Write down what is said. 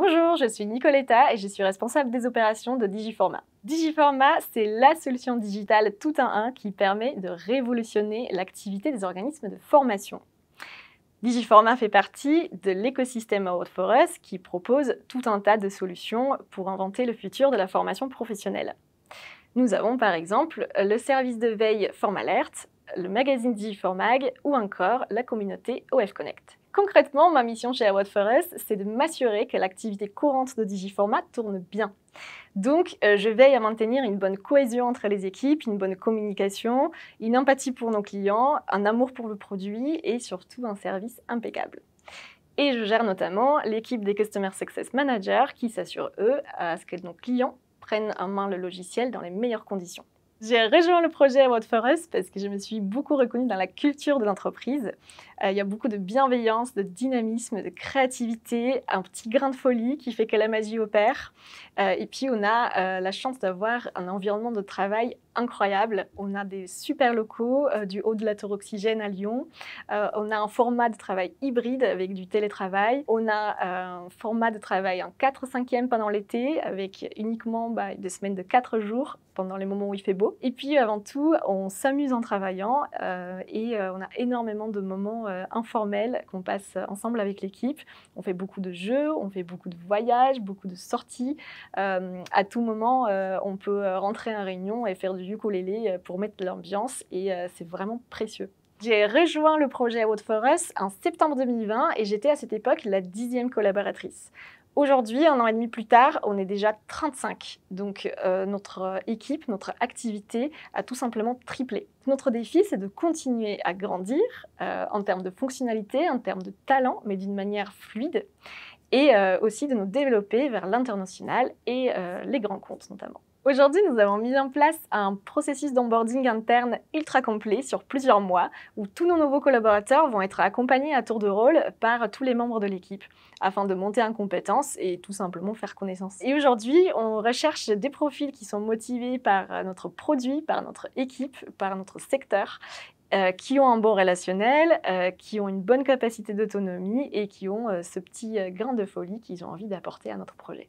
Bonjour, je suis Nicoletta et je suis responsable des opérations de Digiforma. Digiforma, c'est la solution digitale tout en un qui permet de révolutionner l'activité des organismes de formation. Digiforma fait partie de l'écosystème Out for Us qui propose tout un tas de solutions pour inventer le futur de la formation professionnelle. Nous avons par exemple le service de veille Formalert, le magazine Digiformag ou encore la communauté OF Connect. Concrètement, ma mission chez award Forest, c'est de m'assurer que l'activité courante de Digiformat tourne bien. Donc, euh, je veille à maintenir une bonne cohésion entre les équipes, une bonne communication, une empathie pour nos clients, un amour pour le produit et surtout un service impeccable. Et je gère notamment l'équipe des Customer Success Managers qui s'assure, eux, à ce que nos clients prennent en main le logiciel dans les meilleures conditions. J'ai rejoint le projet à What For Us parce que je me suis beaucoup reconnue dans la culture de l'entreprise. Euh, il y a beaucoup de bienveillance, de dynamisme, de créativité, un petit grain de folie qui fait que la magie opère. Euh, et puis, on a euh, la chance d'avoir un environnement de travail incroyable. On a des super locaux du haut de la Tour Oxygène à Lyon. on a un format de travail hybride avec du télétravail. On a un format de travail en 4-5e pendant l'été avec uniquement bah, des semaines de 4 jours pendant les moments où il fait beau. Et puis avant tout, on s'amuse en travaillant euh, et euh, on a énormément de moments euh, informels qu'on passe ensemble avec l'équipe. On fait beaucoup de jeux, on fait beaucoup de voyages, beaucoup de sorties. à tout moment, on peut rentrer en réunion et faire du ukulélé pour mettre l'ambiance et c'est vraiment précieux. J'ai rejoint le projet Out for Us en septembre 2020 et j'étais à cette époque la dixième collaboratrice. Aujourd'hui, un an et demi plus tard, on est déjà 35. Donc euh, notre équipe, notre activité a tout simplement triplé. Notre défi, c'est de continuer à grandir euh, en termes de fonctionnalité, en termes de talent, mais d'une manière fluide, et euh, aussi de nous développer vers l'international et les grands comptes notamment. Aujourd'hui, nous avons mis en place un processus d'onboarding interne ultra complet sur plusieurs mois où tous nos nouveaux collaborateurs vont être accompagnés à tour de rôle par tous les membres de l'équipe afin de monter en compétence et tout simplement faire connaissance. Et aujourd'hui, on recherche des profils qui sont motivés par notre produit, par notre équipe, par notre secteur euh, qui ont un bon relationnel, euh, qui ont une bonne capacité d'autonomie et qui ont euh, ce petit grain de folie qu'ils ont envie d'apporter à notre projet.